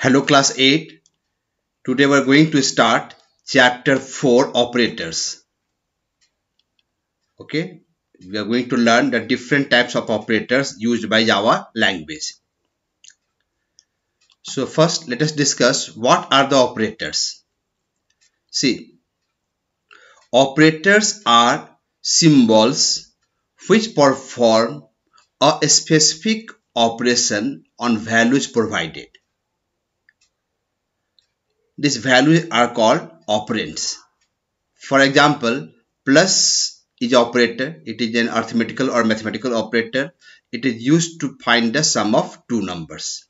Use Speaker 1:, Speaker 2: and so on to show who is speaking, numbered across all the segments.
Speaker 1: Hello class 8. Today we are going to start chapter 4 operators. Okay. We are going to learn the different types of operators used by Java language. So first let us discuss what are the operators. See. Operators are symbols which perform a specific operation on values provided these values are called operands. For example, plus is operator. It is an arithmetical or mathematical operator. It is used to find the sum of two numbers.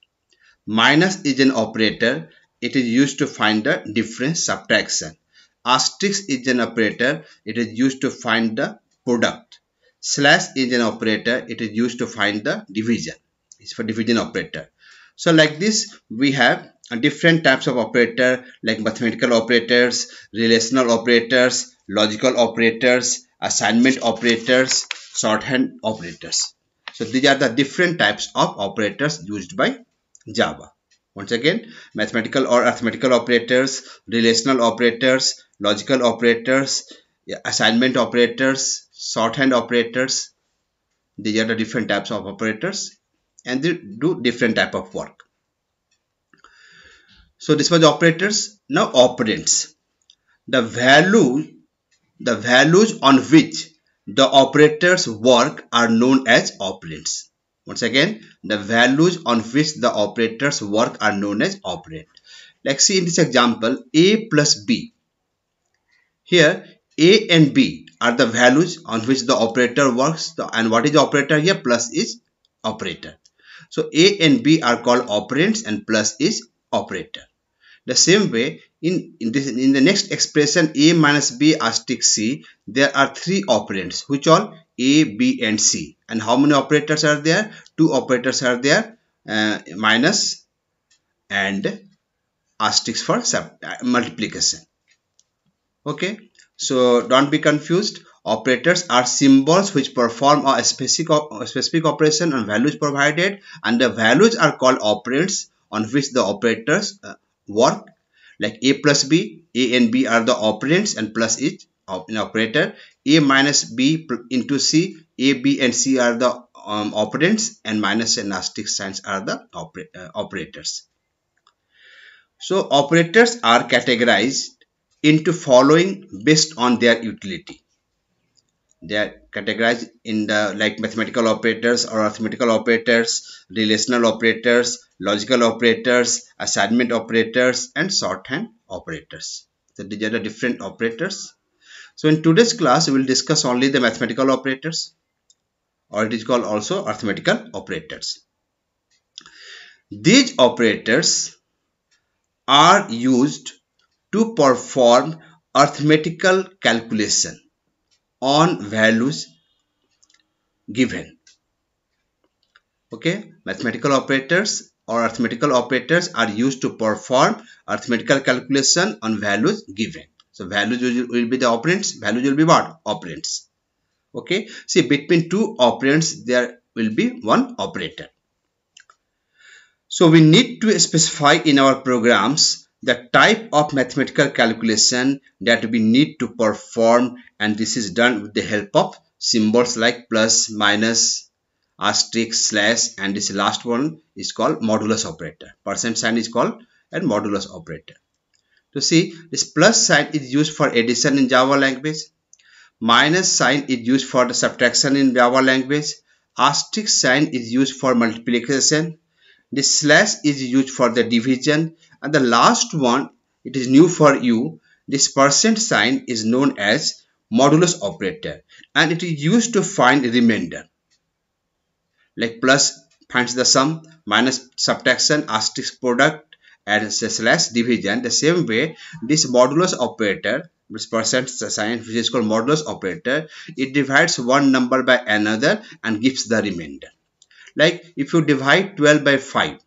Speaker 1: Minus is an operator. It is used to find the difference subtraction. Asterisk is an operator. It is used to find the product. Slash is an operator. It is used to find the division. It's for division operator. So like this, we have different types of operator like mathematical operators, relational operators, logical operators, assignment operators, shorthand operators. So these are the different types of operators used by Java. Once again, mathematical or arithmetical operators, relational operators, logical operators, assignment operators, shorthand operators. These are the different types of operators and they do different type of work. So this was operators. Now operands. The value, the values on which the operators work are known as operands. Once again, the values on which the operators work are known as operand. Let's see in this example, a plus b. Here, a and b are the values on which the operator works. And what is the operator here? Plus is operator. So a and b are called operands and plus is operator. The same way, in, in, this, in the next expression a minus b asterisk c, there are three operands which are a, b and c. And how many operators are there? Two operators are there, uh, minus and asterisk for sub, uh, multiplication. Okay, so don't be confused. Operators are symbols which perform a specific, a specific operation on values provided and the values are called operands on which the operators uh, work like a plus b a and b are the operands and plus is an operator a minus b into c a b and c are the um, operands and minus and asterisk signs are the oper uh, operators so operators are categorized into following based on their utility they are categorized in the like mathematical operators or arithmetical operators relational operators logical operators assignment operators and shorthand operators so these are the different operators so in today's class we will discuss only the mathematical operators or it is called also arithmetical operators these operators are used to perform arithmetical calculation on values given. Okay, mathematical operators or arithmetical operators are used to perform arithmetical calculation on values given. So values will be the operands, values will be what? Operands. Okay, see between two operands there will be one operator. So we need to specify in our programs the type of mathematical calculation that we need to perform and this is done with the help of symbols like plus, minus, asterisk, slash and this last one is called modulus operator. Percent sign is called and modulus operator. To see this plus sign is used for addition in Java language. Minus sign is used for the subtraction in Java language. Asterisk sign is used for multiplication this slash is used for the division and the last one it is new for you. This percent sign is known as modulus operator and it is used to find remainder like plus finds the sum minus subtraction asterisk product and slash division the same way this modulus operator this percent sign which is called modulus operator it divides one number by another and gives the remainder like if you divide 12 by 5,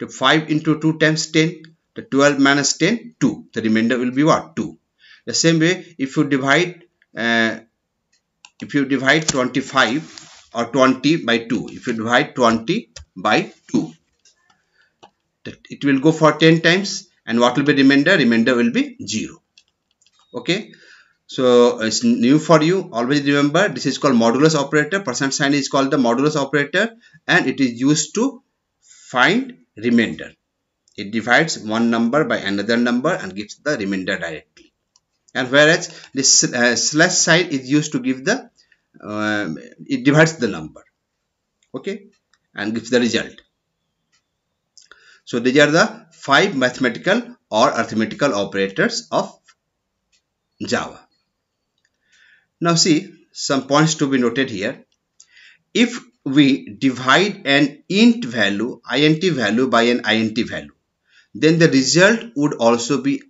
Speaker 1: the 5 into 2 times 10, the 12 minus 10, 2. The remainder will be what? 2. The same way, if you divide, uh, if you divide 25 or 20 by 2, if you divide 20 by 2, it will go for 10 times and what will be remainder? Remainder will be 0. Okay. So it's new for you. Always remember this is called modulus operator. Percent sign is called the modulus operator and it is used to find remainder. It divides one number by another number and gives the remainder directly. And whereas this uh, slash sign is used to give the, uh, it divides the number. Okay. And gives the result. So these are the five mathematical or arithmetical operators of Java. Now see some points to be noted here. If we divide an int value, int value by an int value, then the result would also be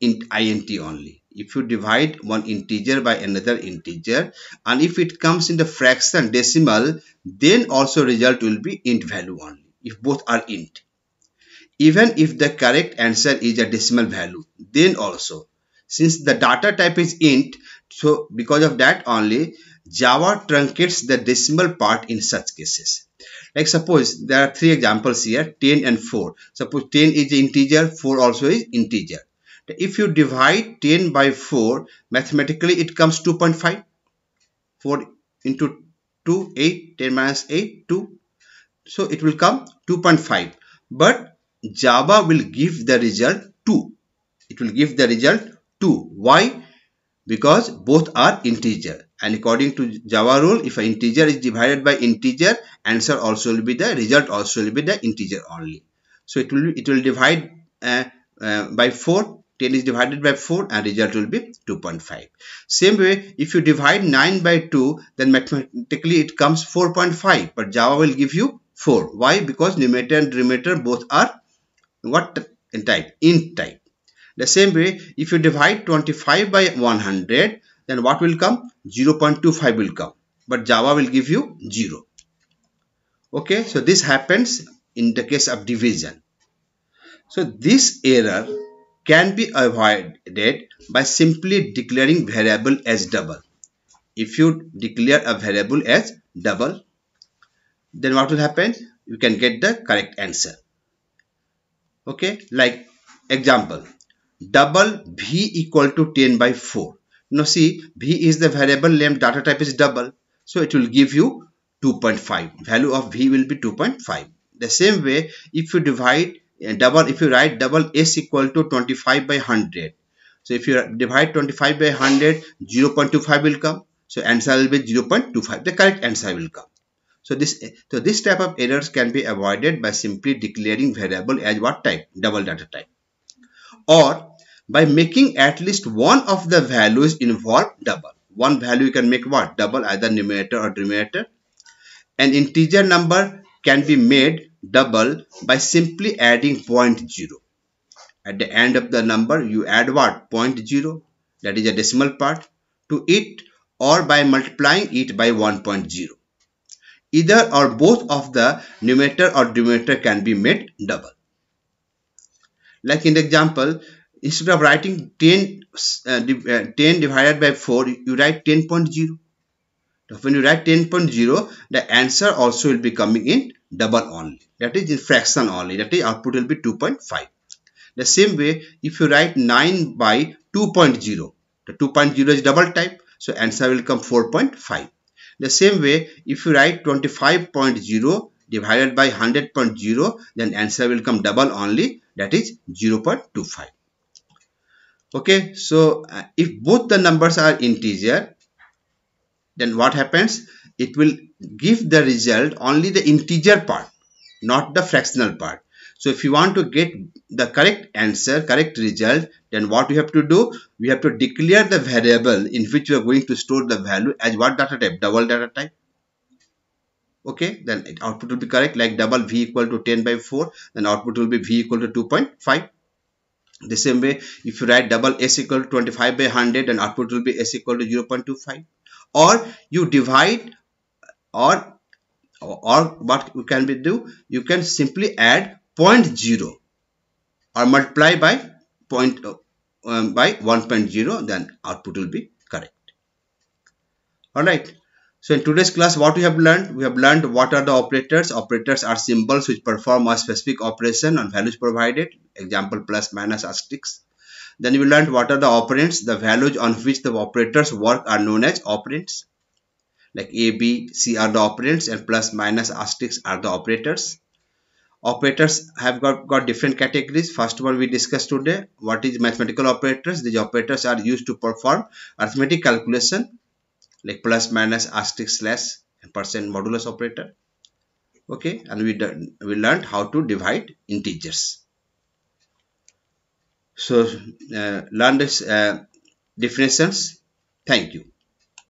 Speaker 1: int, int only. If you divide one integer by another integer and if it comes in the fraction decimal, then also result will be int value only if both are int. Even if the correct answer is a decimal value, then also since the data type is int, so because of that only Java truncates the decimal part in such cases. Like suppose there are three examples here 10 and 4. Suppose 10 is integer, 4 also is integer. If you divide 10 by 4, mathematically it comes 2.5. 4 into 2, 8, 10 minus 8, 2. So it will come 2.5. But Java will give the result 2. It will give the result 2. Why? Because both are integer and according to Java rule if an integer is divided by integer answer also will be the result also will be the integer only. So it will it will divide uh, uh, by 4 10 is divided by 4 and result will be 2.5. Same way, if you divide 9 by 2, then mathematically it comes 4.5, but Java will give you 4. Why? Because numerator and denominator both are what type? Int type. The same way, if you divide 25 by 100, then what will come? 0.25 will come. But Java will give you 0. Okay, so this happens in the case of division. So this error can be avoided by simply declaring variable as double. If you declare a variable as double, then what will happen? You can get the correct answer. Okay, like example, double v equal to 10 by 4. Now see v is the variable name, data type is double. So it will give you 2.5. Value of v will be 2.5. The same way if you divide uh, double if you write double s equal to 25 by 100. So if you divide 25 by 100 0 0.25 will come. So answer will be 0 0.25. The correct answer will come. So this, so this type of errors can be avoided by simply declaring variable as what type? Double data type or by making at least one of the values involved double. One value you can make what? Double either numerator or denominator. An integer number can be made double by simply adding 0.0. At the end of the number you add what? 0.0 that is a decimal part to it or by multiplying it by 1.0. Either or both of the numerator or denominator can be made double. Like in the example, instead of writing 10, uh, uh 10 divided by 4, you write 10.0. When you write 10.0, the answer also will be coming in double only. That is in fraction only. That is output will be 2.5. The same way, if you write 9 by 2.0, the 2.0 is double type. So answer will come 4.5. The same way, if you write 25.0 divided by 100.0, then answer will come double only that is 0.25 okay so uh, if both the numbers are integer then what happens it will give the result only the integer part not the fractional part so if you want to get the correct answer correct result then what we have to do we have to declare the variable in which we are going to store the value as what data type double data type okay then output will be correct like double v equal to 10 by 4 then output will be v equal to 2.5 the same way if you write double s equal to 25 by 100 then output will be s equal to 0.25 or you divide or or what you can do you can simply add 0.0 or multiply by point um, by 1.0 then output will be correct all right so in today's class what we have learned? We have learned what are the operators. Operators are symbols which perform a specific operation on values provided. Example plus minus asterisk. Then we learned what are the operands. The values on which the operators work are known as operands. Like A, B, C are the operands and plus minus asterisk are the operators. Operators have got, got different categories. First of all, we discussed today. What is mathematical operators? These operators are used to perform arithmetic calculation like plus minus asterisk slash and percent modulus operator okay and we we learned how to divide integers so uh, learn this uh, definitions thank you